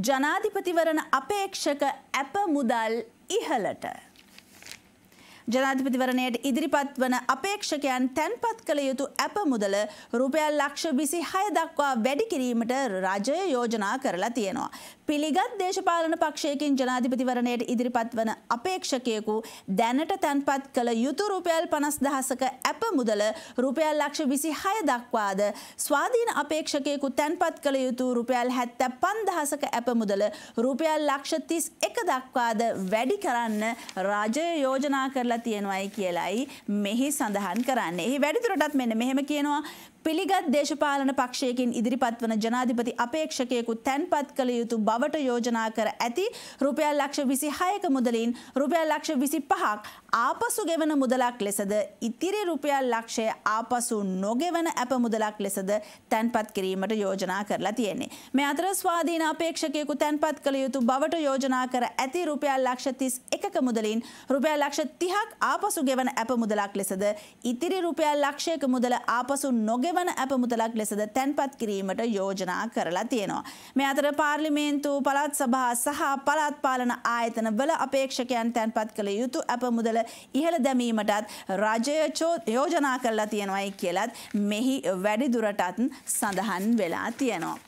ජනාධිපතිවරණ අපේක්ෂක ඇප මුදල් ඉහලට. ජනාධිපතිවරණයට ඉදිරිපත් වන අපේක්ෂකයන් තැන්පත් කළ යුතු ඇප මුදල රුපියල් ලක්ෂ විසි හය දක්වා වැඩි කිරීමට රජය යෝජනා කරලා තියෙනවා. පිළිගත් දේශපාලන පක්ෂයකින් ජනාධිපතිවරණයට ඉදිරිපත් වන අපේක්ෂකයෙකු දැනට තැන්පත් කළ යුතු රුපියල් පනස් දහසක ඇප මුදල රුපියල් ලක්ෂ විසි හය දක්වාද ස්වාධීන අපේක්ෂකයෙකු තැන්පත් කළ යුතු රුපියල් හැත්ත පන්දහසක ඇප මුදල රුපියල් ලක්ෂතිස් එක දක්වාද වැඩි කරන්න රජය යෝජනා කරලා කරලා තියෙනවායි කියලායි මෙහි සඳහන් කරන්නේ. එහි වැඩිදුරටත් මෙන්න මෙහෙම කියනවා පිළිගත් දේශපාලන පක්ෂයකින් ඉදිරිපත් වන ජනාධිපති අපේක්ෂකයෙකු තැන්පත් කළ යුතු බවට යෝජනා කර ඇති රුපියල් ලක්ෂ විසි හයක මුදලින් රුපියල් ලක්ෂ විසි පහක් ආපසු ගෙවන මුදලක් ලෙසද ඉතිරි රුපියල් ලක්ෂය ආපසු නොගෙවන ඇප මුදලක් ලෙසද තැන්පත් කිරීමට යෝජනා කරලා තියෙන්නේ. මේ අතර ස්වාධීන අපේක්ෂකයෙකු තැන්පත් කළ යුතු බවට යෝජනා කර ඇති රුපියල් ලක්ෂ තිස් එකක මුදලින් රුපියල් ලක්ෂ තිහක් ආපසු ගෙවන ඇප මුදලක් ලෙසද ඉතිරි රුපියල් ලක්ෂයක මුදල ආපසු නොගෙව සේවන ඇප මුදලක් ලෙසද තැන්පත් කිරීමට යෝජනා කරලා තියෙනවා. මේ අතර පාර්ලිමේන්තු පළත් සභා සහ පළත් පාලන ආයතන වල අපේක්ෂකයන් තැන්පත් කළ යුතු ඇප මුදල ඉහළ දැමීමටත් රජය යෝජනා කරලා තියෙනවයි කියලත් මෙහි වැඩිදුරටත් සඳහන් වෙලා තියෙනවා.